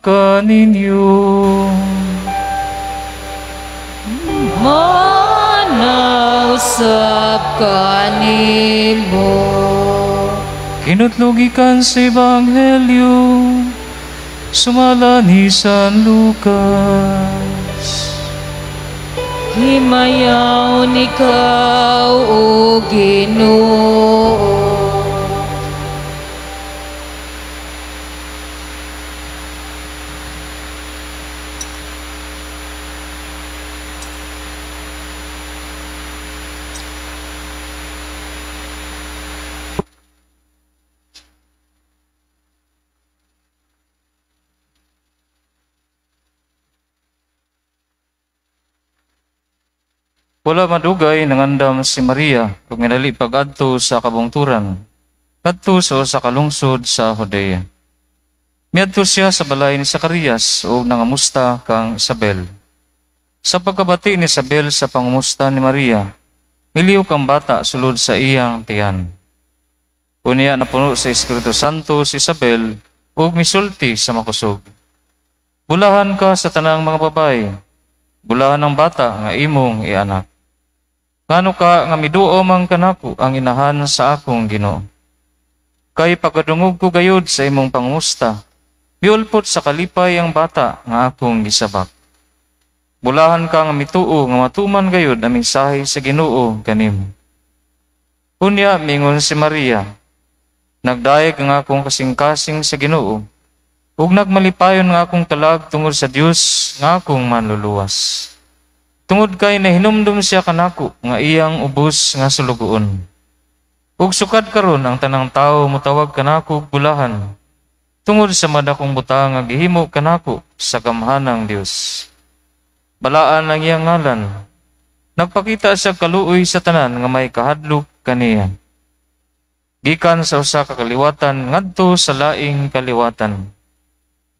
ka ninyo. Manausap ka nimo. Kinutlugikan sa Ebanghelyo, sumala ni San Lucas. Himayaw ni Kau, o Ginoo. Wala madugay nangandam si Maria kung nalali pagadto sa kabungturan, kadto sa usa ka sa Hodea. Miadto siya sa balay ni Sakarias o nangamusta kang Isabel. Sa pagkabati ni Isabel sa pangumusta ni Maria, miliw kang bata sulod sa iyang tiyan. Unya napuno sa Espiritu Santo si Isabel o misulti sa makusog. Bulahan ka sa tanang mga babae, bulahan ng bata nga imong ianak. Kano ka nga miduo mang kanako ang inahan sa akong Ginoo. Kay pagadungog ko gayod sa imong pangusta, miulpot sa kalipay ang bata nga akong gisabak. Bulahan ka nga mituo nga matuman gayod ang mensahe sa Ginoo kanimo. Unya mingon si Maria, nagdayag nga akong kasing-kasing sa Ginoo, ug nagmalipayon nga akong talag tungod sa Dios nga akong manluluwas. Tungod kay nahinumdum siya kanako nga iyang ubos nga sulugoon. Ug sukad karon ang tanang tao mutawag kanako bulahan. Tungod sa madakong buta nga gihimo kanako sa gamhanang Dios. Balaan ang iyang ngalan. Nagpakita siya kaluoy sa tanan nga may kahadlok kaniya. Gikan sa usa ka kaliwatan ngadto sa laing kaliwatan.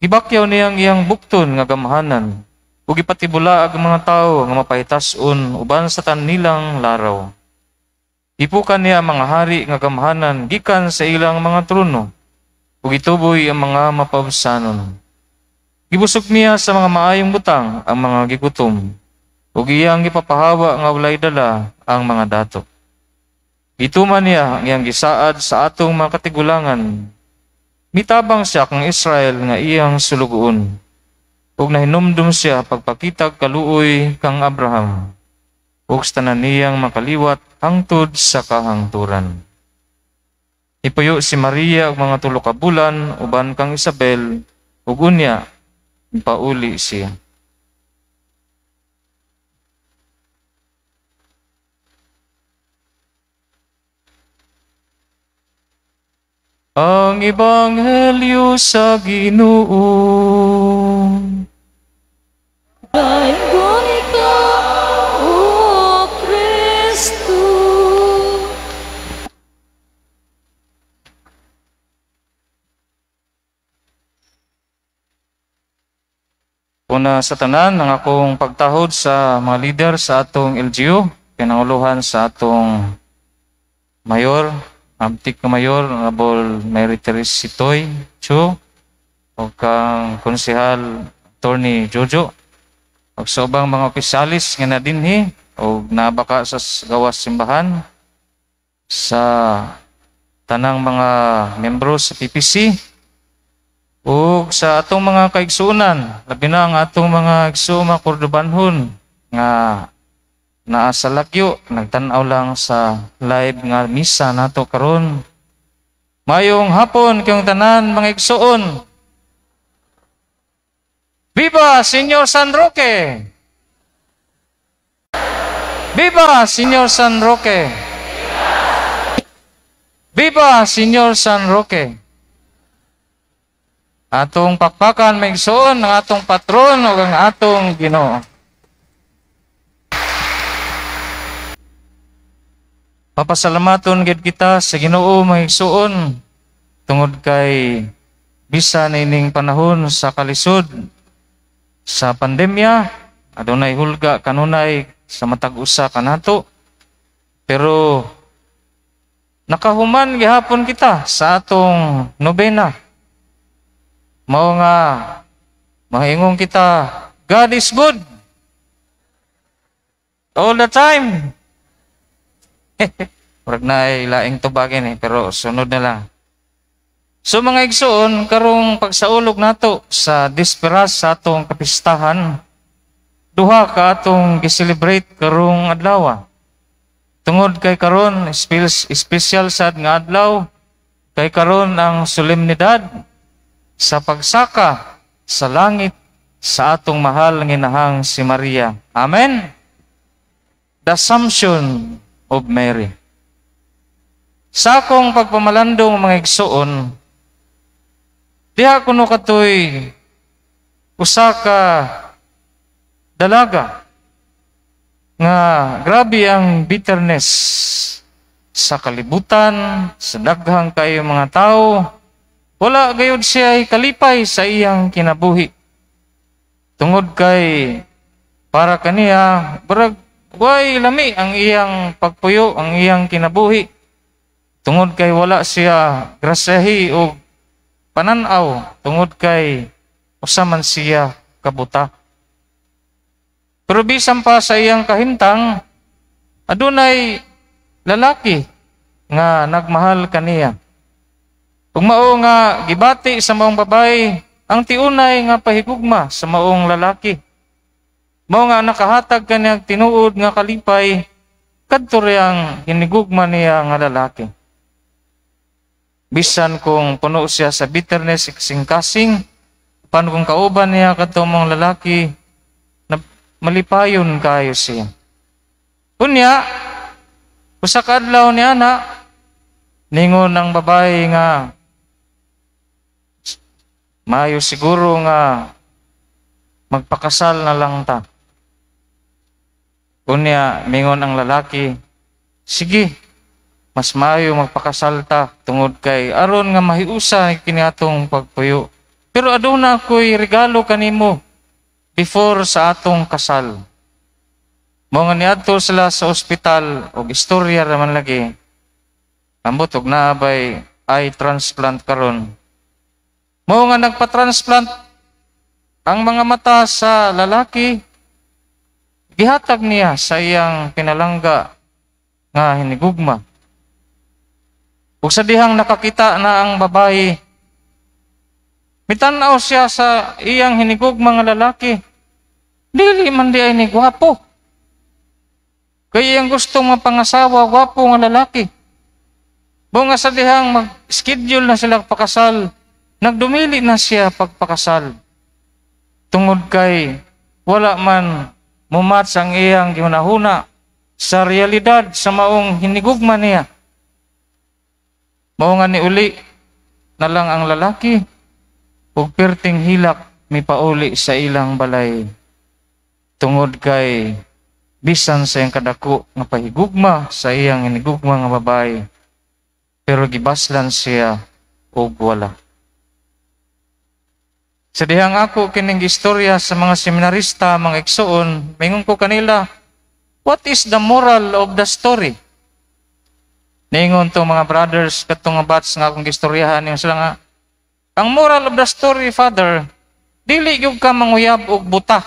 Gibakyaw ang iyang bukton nga gamhanan Ug ipatibula ag mga tao nga mapahitas-on uban sa tanilang laraw. Ipukan niya mga hari nga gamhanan gikan sa ilang mga trono ug ituboy ang mga mapabsanon. Gibusok niya sa mga maayong butang ang mga gigutom ug iyang gipapahawa nga walay dala ang mga dato. Gituman niya ang iyang gisaad sa atong mga katigulangan. Mitabang siya kang Israel nga iyang sulugoon ug nahinumdum siya pagpakitag kaluoy kang Abraham ug tanan niyang makaliwat hangtod sa kahangturan. Ipuyo si Maria ug mga tulo ka bulan uban kang Isabel ug unya pauli siya. Ang Ebanghelyo sa Ginoo. Una sa tanan, ang akong pagtahod sa mga leader sa atong LGU, pinanguluhan sa atong mayor, amtik na mayor, Honorable Mary Teres Sitoy Chu, o kang konsihal Attorney Jojo, o sa ubang mga opisyalis nga na dinhi, o nabaka sa gawas simbahan, sa tanang mga membro sa PPC, o sa atong mga kaigsunan, labi na ang atong mga igsuma Cordobanhon nga naa sa lakyo, aw lang sa live nga misa nato karon. Mayong hapon kayong tanan mga igsuon. Viva Señor San Roque! Viva Señor San Roque! Viva Señor San Roque! Atong pakpakan maigsoon ng atong patron o ang atong Ginoo. Papasalamaton gid kita sa Ginoo maigsoon tungod kay bisan ining panahon sa kalisod sa pandemya adunay hulga kanunay sa matag usa kanato pero nakahuman gihapon kita sa atong nobena Mao nga, mahingong kita, God is good. All the time. Murag na ilaing tubagin eh, pero sunod na lang. So mga igsoon, karong pagsaulog nato sa disperas sa atong kapistahan, duha ka atong giselebrate karong adlaw. Ah. Tungod kay karon special sad nga adlaw, kay karon ang solemnidad sa pagsaka sa langit sa atong mahal nga inahang si Maria. Amen. The Assumption of Mary. Sa akong pagpamalandong mga igsuon, diha kuno katoy usa ka dalaga nga grabe ang bitterness sa kalibutan, sa daghang kayo mga tao, wala gayud siya ay kalipay sa iyang kinabuhi. Tungod kay para kaniya barag way lami ang iyang pagpuyo, ang iyang kinabuhi. Tungod kay wala siya grasahi o pananaw, tungod kay usaman siya kabuta. Pero bisan pa sa iyang kahintang, adunay lalaki nga nagmahal kaniya. Kung mao nga gibati sa maong babae, ang tiunay nga pahigugma sa maong lalaki. Mao nga nakahatag kaniya tinuod nga kalipay kadto ang hinigugma niya nga lalaki. Bisan kung puno siya sa bitterness singkasing, pan kung kauban niya katumong lalaki, na malipayon kayo siya. Unya, usa kadlaw niya na, ningon ang babae nga Maayo siguro nga magpakasal na lang ta. Unya, mingon ang lalaki, sige, mas maayo magpakasal ta tungod kay aron nga mahiusa kiniatong pagpuyo. Pero aduna ako'y regalo kanimo before sa atong kasal. Mga niadto sila sa ospital og istorya naman lagi. Ambot og naabay ay transplant karon Mao nga nagpa-transplant ang mga mata sa lalaki gihatag niya sa iyang pinalangga nga hinigugma. Ug sa nakakita na ang babae mitanaw siya sa iyang hinigugma nga lalaki dili man di ay ni gwapo. Kay iyang gustong pangasawa, gwapo nga lalaki. Bunga sa dihang mag-schedule na sila pakasal Nagdumili na siya pagpakasal. Tungod kay wala man mumats ang iyang gimanahuna sa realidad sa maong hinigugma niya. Mao ni uli na lang ang lalaki ug perting hilak mipauli sa ilang balay tungod kay bisan sa iyang kadako nga pahigugma sa iyang hinigugma nga babae pero gibaslan siya og wala. Sa dihang ako kining istorya sa mga seminarista, mga igsoon, mingon ko kanila, what is the moral of the story? Ningon to mga brothers, katong bats nga akong istoryahan, yung sila nga, ang moral of the story, Father, dili yung ka manguyab og buta.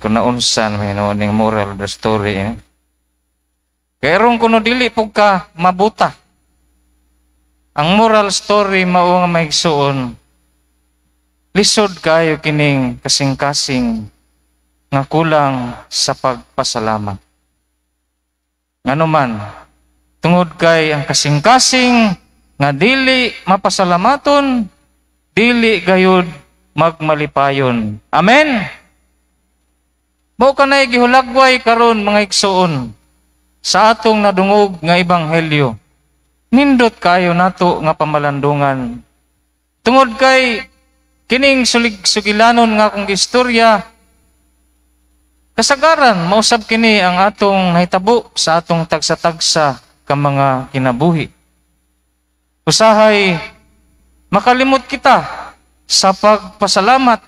Kung naunsan, may ning moral of the story. Eh? Kairong kuno dili pug ka mabuta. Ang moral story mao nga maigsuon lisod kayo kining kasing-kasing nga kulang sa pagpasalamat. Ngano man, tungod kay ang kasing-kasing nga dili mapasalamaton, dili gayud magmalipayon. Amen. Mao kanay gihulagway karon mga igsuon sa atong nadungog nga ebanghelyo. Nindot kayo nato nga pamalandungan. Tungod kay Kining sulig sugilanon nga akong istorya, kasagaran, mausab kini ang atong nahitabo sa atong tagsa-tagsa ka mga kinabuhi. Usahay, makalimot kita sa pagpasalamat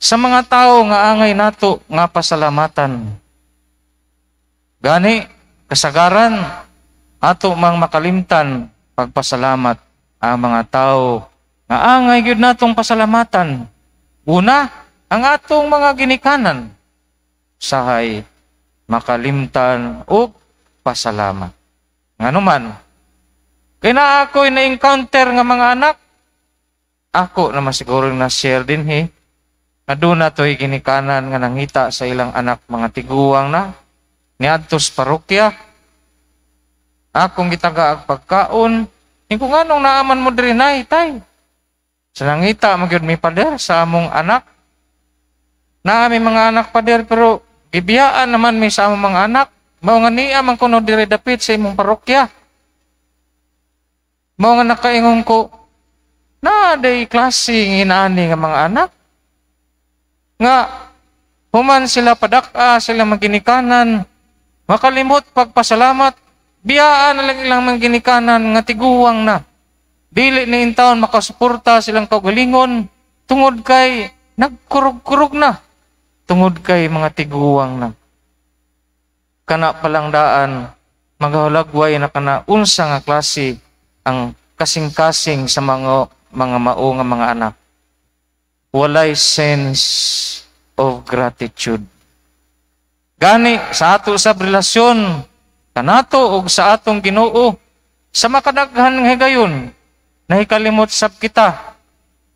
sa mga tao nga angay nato nga pasalamatan. Gani, kasagaran, ato mang makalimtan pagpasalamat ang mga tao Naangay gyud natong pasalamatan. Una, ang atong mga ginikanan sahay makalimtan o pasalamat. Nga Nganuman, kina ako'y na-encounter nga mga anak, ako na masiguro na share din he, na doon na to'y ginikanan nga nangita sa ilang anak mga tiguang na, niadtos parokya, akong gitaga ang pagkaon, ni kung anong naaman mo diri na, itay, sa nangita, magyod mi pader sa among anak. Na mi mga anak pader, pero gibiyaan naman mi sa among mga anak. Mao nga niya man kuno diri dapit sa imong parokya. Mao nga nakaingon ko na day klase inaani nga mga anak nga human sila padaka sila maginikanan makalimot pagpasalamat biyaan na lang ilang mangginikanan nga tiguwang na Dili ni intawon makasuporta silang kaugalingon tungod kay nagkurug-kurug na tungod kay mga tiguwang na. Kana palang daan, maghulagway na kana unsa nga klase ang kasing-kasing sa mga mga mao nga mga anak. Walay sense of gratitude. Gani sa ato sa relasyon kanato og sa atong Ginoo sa makadaghan higayon Nahikalimot sab kita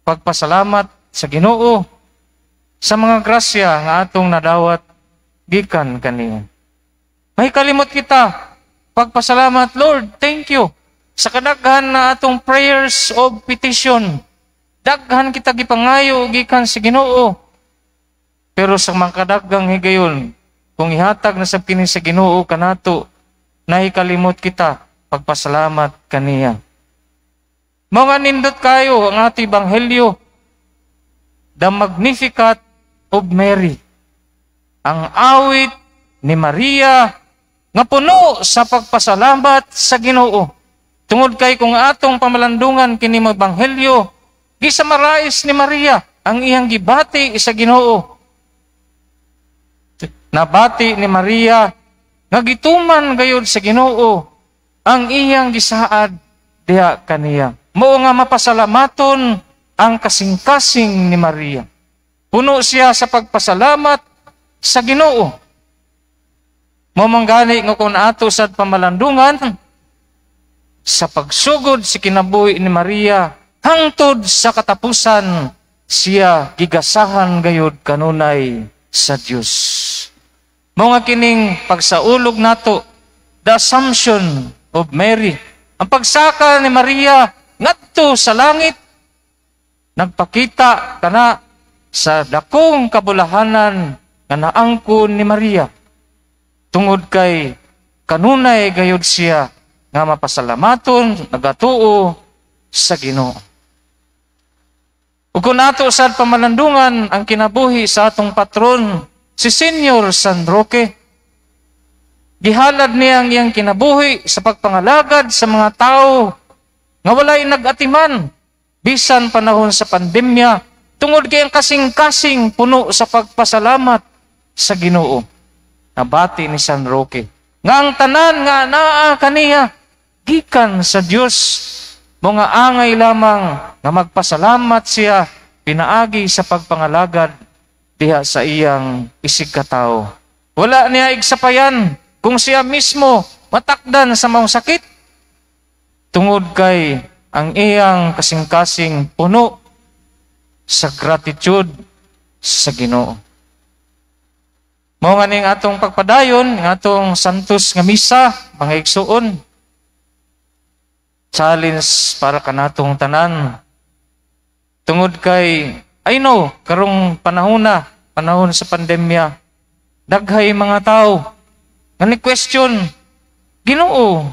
pagpasalamat sa Ginoo sa mga grasya nga atong nadawat gikan kaniya. Mahikalimot kita pagpasalamat Lord, thank you sa kadaghan na atong prayers of petition. Daghan kita gipangayo gikan sa Ginoo. Pero sa mga kadagang higayon, kung ihatag na sa kini sa Ginoo kanato, nahikalimot kita pagpasalamat kaniya. Mga nindot kayo ang ating Ebanghelyo. The Magnificat of Mary. Ang awit ni Maria nga puno sa pagpasalamat sa Ginoo. Tungod kay kung atong pamalandungan kini mo Ebanghelyo, gisamarais ni Maria ang iyang gibati sa Ginoo. Nabati ni Maria nga gituman gayud sa Ginoo ang iyang gisaad diha kaniya. Mao nga mapasalamaton ang kasing-kasing ni Maria. Puno siya sa pagpasalamat sa Ginoo. Mamanggani nga kung ato sa pamalandungan, sa pagsugod si kinabuhi ni Maria, hangtod sa katapusan, siya gigasahan gayod kanunay sa Dios. Mga kining pagsaulog nato, the assumption of Mary. Ang pagsaka ni Maria ngadto sa langit nagpakita kana sa dakong kabulahanan nga naangkon ni Maria tungod kay kanunay gayud siya nga mapasalamaton nagatuo sa Ginoo. Ug kun ato sad pamalandungan ang kinabuhi sa atong patron si Senior San Roque. Gihalad niya ang iyang kinabuhi sa pagpangalagad sa mga tao nga walay nagatiman bisan panahon sa pandemya tungod kay ang kasing-kasing puno sa pagpasalamat sa Ginoo. Nabati ni San Roque nga ang tanan nga naa kaniya gikan sa Dios mga angay lamang nga magpasalamat siya pinaagi sa pagpangalagad diha sa iyang isig katao. Wala niya igsapayan kung siya mismo matakdan sa maong sakit tungod kay ang iyang kasing-kasing puno sa gratitude sa Ginoo. Mao nga ning atong pagpadayon, ng atong santos nga misa, mga igsuon. Challenge para kanatong tanan. Tungod kay I know karong panahon na, panahon sa pandemya, daghay mga tao nga ni question Ginoo,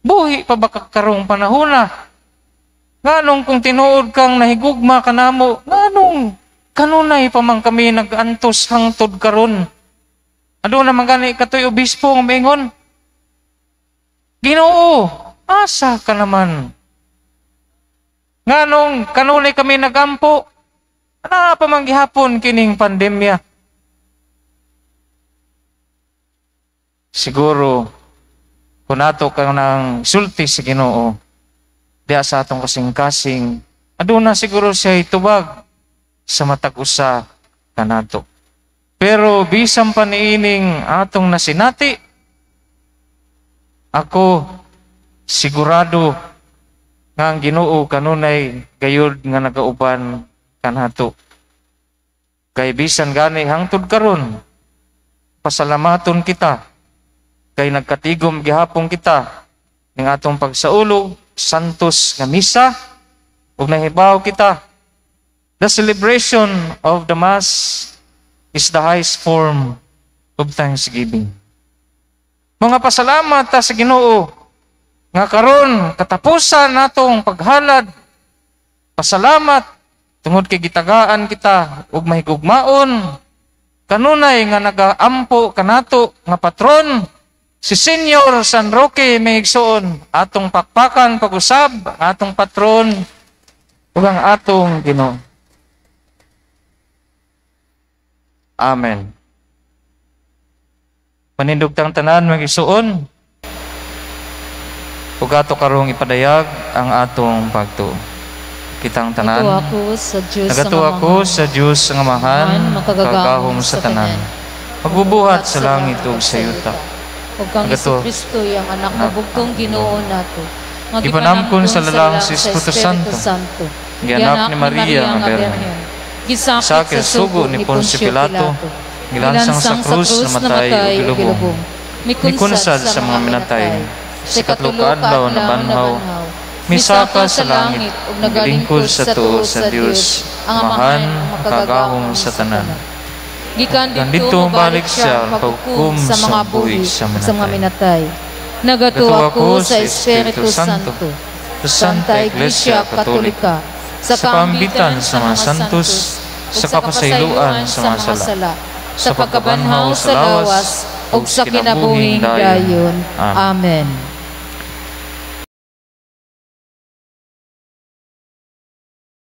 Buhi pa ba karong panahon na? Nganong kung tinuod kang nahigugma kanamo, nganong kanunay pa man kami nagantos hangtod karon. Ado naman gani katoy obispo ang mingon. Ginoo, asa ka naman. Nganong kanunay kami nagampo, ana pa man gihapon kining pandemya. Siguro kunato ka ng sulti sa si Ginoo diya sa atong kasing-kasing aduna siguro siya tubag sa matag usa kanato pero bisan paniining niining atong nasinati ako sigurado nga ang Ginoo kanunay gayud nga nagauban kanato kay bisan gani hangtod karon pasalamaton kita kay nagkatigom gihapon kita ng atong pagsaulog santos nga misa ug nahibaw kita the celebration of the mass is the highest form of thanksgiving mga pasalamat ta sa Ginoo nga karon katapusan natong paghalad pasalamat tungod kay gitagaan kita ug mahigugmaon kanunay nga nagaampo kanato nga patron Si Senior San Roque may igsoon, atong pakpakan pag-usab, atong patron, ug ang atong Ginoo. Amen. Panindugtang tanan mga igsoon, ug ato karong ipadayag ang atong pagtuo. Kitang tanan. Nagato ako sa Dios Nagato ako sa nga mahan, makagagahom sa tanan. Magbubuhat sa langit ug sa yuta ug kang Isu Kristo yang anak mo ah, bugtong ah, Ginoo nato. Nga gipanamkon sa lalang si Espiritu Santo. Santo. Gianak ni Maria ang Birhen. Gisakit sa sugo ni Poncio Pilato. Gilansang sa krus namatay ug gilubong. Mikunsad sa mga minatay. Sa katlo ka na banhaw. Misaka sa langit ug nagalingkod sa tuo sa Dios. Ang Amahan, makagagahong sa tanan. Gikan dito balik siya paghukom sa mga buhi sa mga minatay. Nagatuwa ko sa Espiritu Santo, sa Santa Iglesia Katolika, sa pambitan sa mga santos, sa kapasailuan sa mga sala, sa pagkabanhaw sa lawas, o sa kinabuhing dayon. Amen.